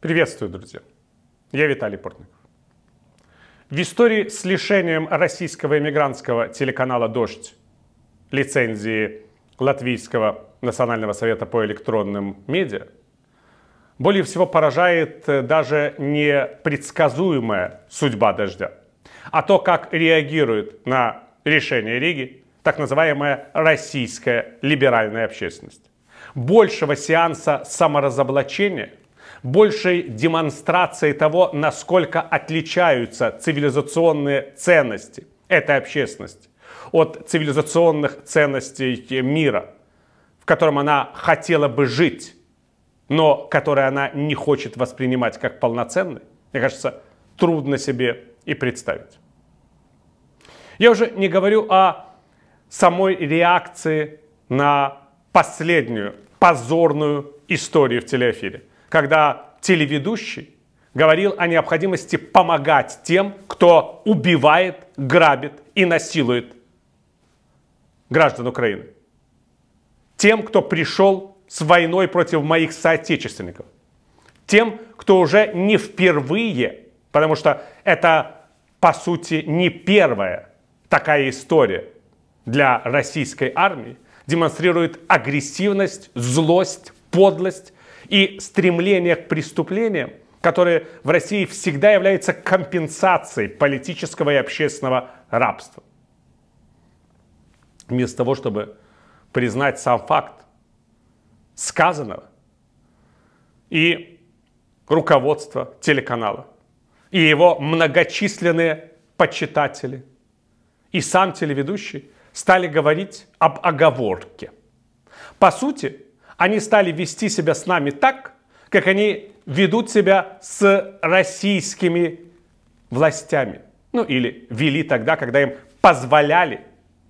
Приветствую, друзья. Я Виталий Портников. В истории с лишением российского эмигрантского телеканала «Дождь» лицензии Латвийского национального совета по электронным медиа более всего поражает э, даже непредсказуемая судьба «Дождя», а то, как реагирует на решение Риги так называемая российская либеральная общественность. Большего сеанса саморазоблачения – большей демонстрацией того, насколько отличаются цивилизационные ценности этой общественности от цивилизационных ценностей мира, в котором она хотела бы жить, но который она не хочет воспринимать как полноценный, мне кажется, трудно себе и представить. Я уже не говорю о самой реакции на последнюю позорную историю в телеэфире когда телеведущий говорил о необходимости помогать тем, кто убивает, грабит и насилует граждан Украины. Тем, кто пришел с войной против моих соотечественников. Тем, кто уже не впервые, потому что это, по сути, не первая такая история для российской армии, демонстрирует агрессивность, злость, подлость и стремление к преступлениям, которое в России всегда является компенсацией политического и общественного рабства. Вместо того, чтобы признать сам факт сказанного и руководство телеканала, и его многочисленные почитатели, и сам телеведущий стали говорить об оговорке. По сути, они стали вести себя с нами так, как они ведут себя с российскими властями. Ну или вели тогда, когда им позволяли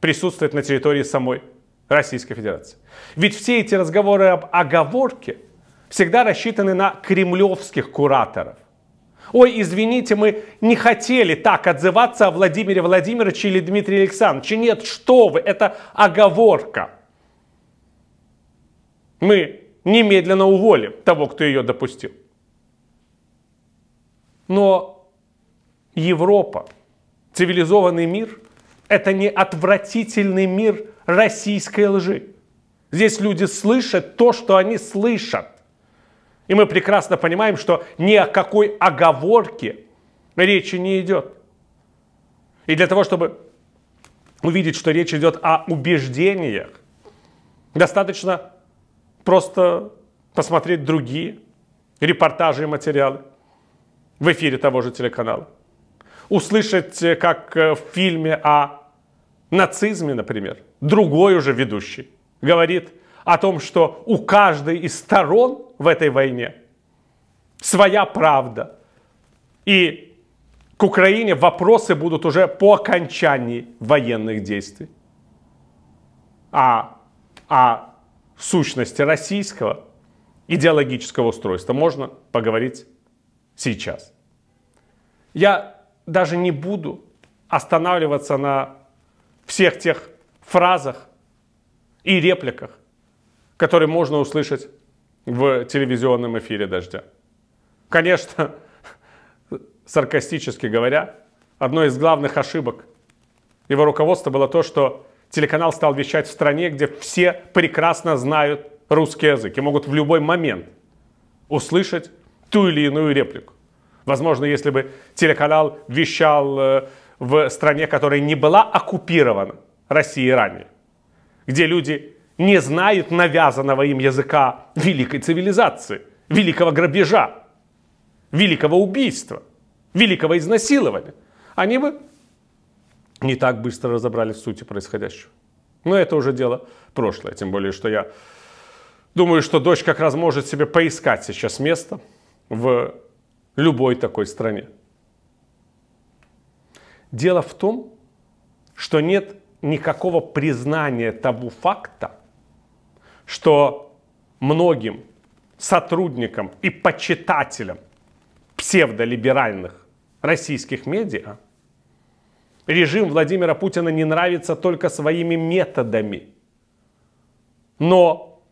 присутствовать на территории самой Российской Федерации. Ведь все эти разговоры об оговорке всегда рассчитаны на кремлевских кураторов. Ой, извините, мы не хотели так отзываться о Владимире Владимировиче или Дмитрии Александровиче. Нет, что вы, это оговорка. Мы немедленно уволим того, кто ее допустил. Но Европа, цивилизованный мир, это не отвратительный мир российской лжи. Здесь люди слышат то, что они слышат. И мы прекрасно понимаем, что ни о какой оговорке речи не идет. И для того, чтобы увидеть, что речь идет о убеждениях, достаточно просто посмотреть другие репортажи и материалы в эфире того же телеканала. Услышать, э, как э, в фильме о нацизме, например, другой уже ведущий говорит о том, что у каждой из сторон в этой войне своя правда. И к Украине вопросы будут уже по окончании военных действий. А, а сущности российского идеологического устройства можно поговорить сейчас. Я даже не буду останавливаться на всех тех фразах и репликах, которые можно услышать в телевизионном эфире «Дождя». Конечно, саркастически говоря, одной из главных ошибок его руководства было то, что Телеканал стал вещать в стране, где все прекрасно знают русский язык и могут в любой момент услышать ту или иную реплику. Возможно, если бы телеканал вещал э, в стране, которая не была оккупирована Россией ранее, где люди не знают навязанного им языка великой цивилизации, великого грабежа, великого убийства, великого изнасилования, они бы не так быстро разобрали в сути происходящего. Но это уже дело прошлое, тем более, что я думаю, что дочь как раз может себе поискать сейчас место в любой такой стране. Дело в том, что нет никакого признания того факта, что многим сотрудникам и почитателям псевдолиберальных российских медиа – режим Владимира Путина не нравится только своими методами, но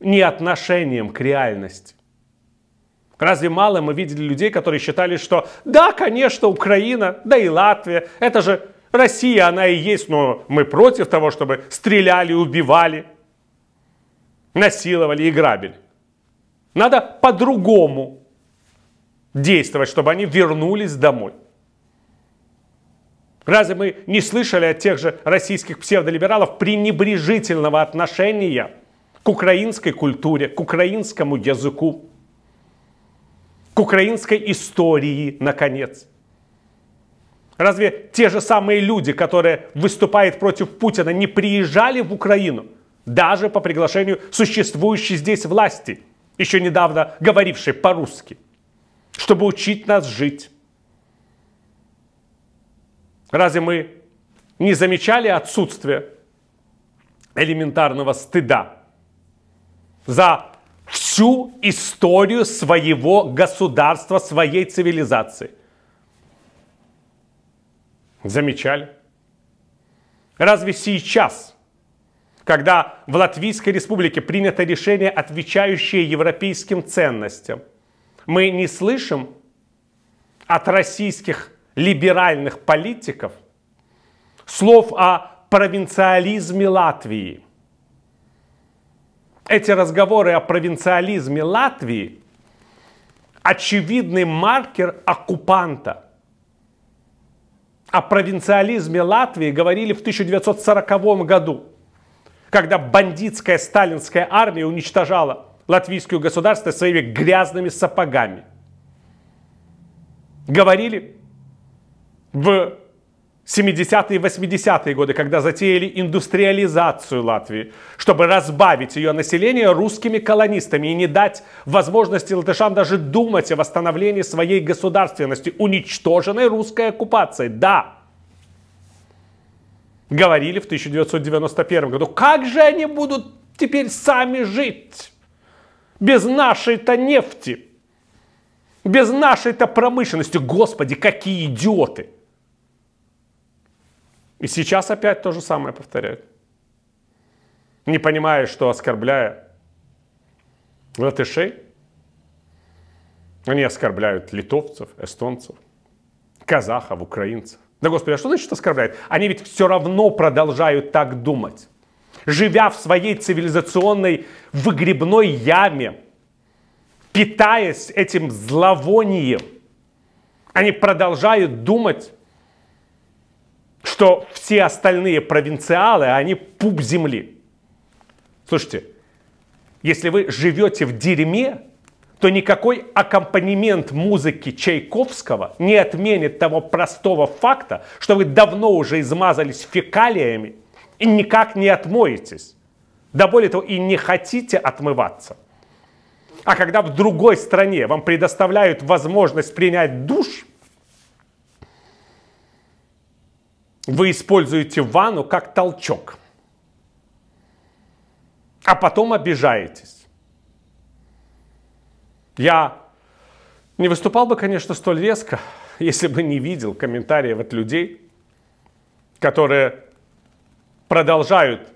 не отношением к реальности. Разве мало мы видели людей, которые считали, что да, конечно, Украина, да и Латвия, это же Россия, она и есть, но мы против того, чтобы стреляли, убивали, насиловали и грабили. Надо по-другому действовать, чтобы они вернулись домой. Разве мы не слышали от тех же российских псевдолибералов пренебрежительного отношения к украинской культуре, к украинскому языку, к украинской истории, наконец? Разве те же самые люди, которые выступают против Путина, не приезжали в Украину, даже по приглашению существующей здесь власти, еще недавно говорившей по-русски, чтобы учить нас жить? Разве мы не замечали отсутствие элементарного стыда за всю историю своего государства, своей цивилизации? Замечали? Разве сейчас, когда в Латвийской республике принято решение, отвечающее европейским ценностям, мы не слышим от российских либеральных политиков, слов о провинциализме Латвии. Эти разговоры о провинциализме Латвии – очевидный маркер оккупанта. О провинциализме Латвии говорили в 1940 году, когда бандитская сталинская армия уничтожала латвийское государство своими грязными сапогами. Говорили в 70-е и 80-е годы, когда затеяли индустриализацию Латвии, чтобы разбавить ее население русскими колонистами и не дать возможности латышам даже думать о восстановлении своей государственности, уничтоженной русской оккупацией. Да, говорили в 1991 году, как же они будут теперь сами жить без нашей-то нефти, без нашей-то промышленности. Господи, какие идиоты! И сейчас опять то же самое повторяют. Не понимая, что оскорбляя латышей, ну, они оскорбляют литовцев, эстонцев, казахов, украинцев. Да господи, а что значит оскорбляют? Они ведь все равно продолжают так думать. Живя в своей цивилизационной выгребной яме, питаясь этим зловонием, они продолжают думать, что все остальные провинциалы, они пуп земли. Слушайте, если вы живете в дерьме, то никакой аккомпанемент музыки Чайковского не отменит того простого факта, что вы давно уже измазались фекалиями и никак не отмоетесь. Да более того, и не хотите отмываться. А когда в другой стране вам предоставляют возможность принять душ, Вы используете ванну как толчок, а потом обижаетесь. Я не выступал бы, конечно, столь резко, если бы не видел комментариев от людей, которые продолжают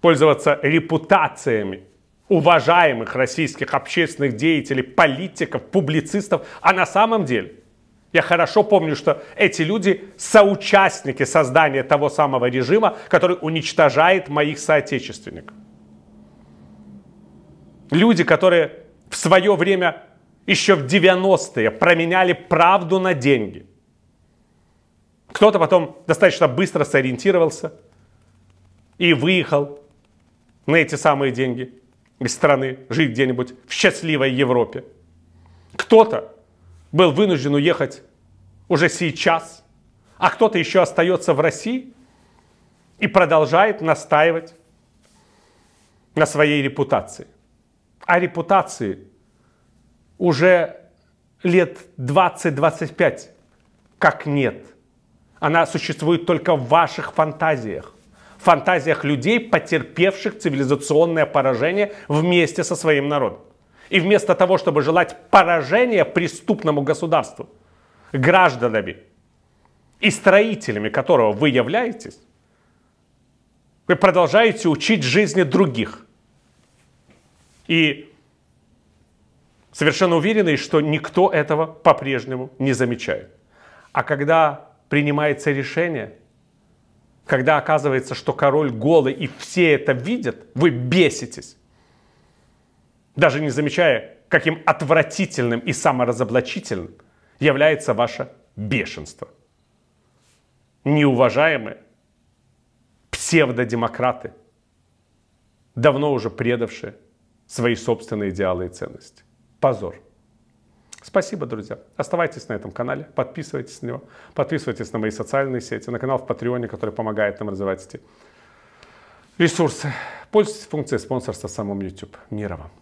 пользоваться репутациями уважаемых российских общественных деятелей, политиков, публицистов, а на самом деле я хорошо помню, что эти люди соучастники создания того самого режима, который уничтожает моих соотечественников. Люди, которые в свое время, еще в 90-е, променяли правду на деньги. Кто-то потом достаточно быстро сориентировался и выехал на эти самые деньги из страны, жить где-нибудь в счастливой Европе. Кто-то был вынужден уехать уже сейчас, а кто-то еще остается в России и продолжает настаивать на своей репутации. А репутации уже лет 20-25 как нет. Она существует только в ваших фантазиях. Фантазиях людей, потерпевших цивилизационное поражение вместе со своим народом. И вместо того, чтобы желать поражения преступному государству, гражданами и строителями которого вы являетесь, вы продолжаете учить жизни других. И совершенно уверены, что никто этого по-прежнему не замечает. А когда принимается решение, когда оказывается, что король голый и все это видят, вы беситесь даже не замечая, каким отвратительным и саморазоблачительным является ваше бешенство. Неуважаемые псевдодемократы, давно уже предавшие свои собственные идеалы и ценности. Позор. Спасибо, друзья. Оставайтесь на этом канале, подписывайтесь на него, подписывайтесь на мои социальные сети, на канал в Патреоне, который помогает нам развивать эти ресурсы. Пользуйтесь функцией спонсорства в самом YouTube. Мира вам.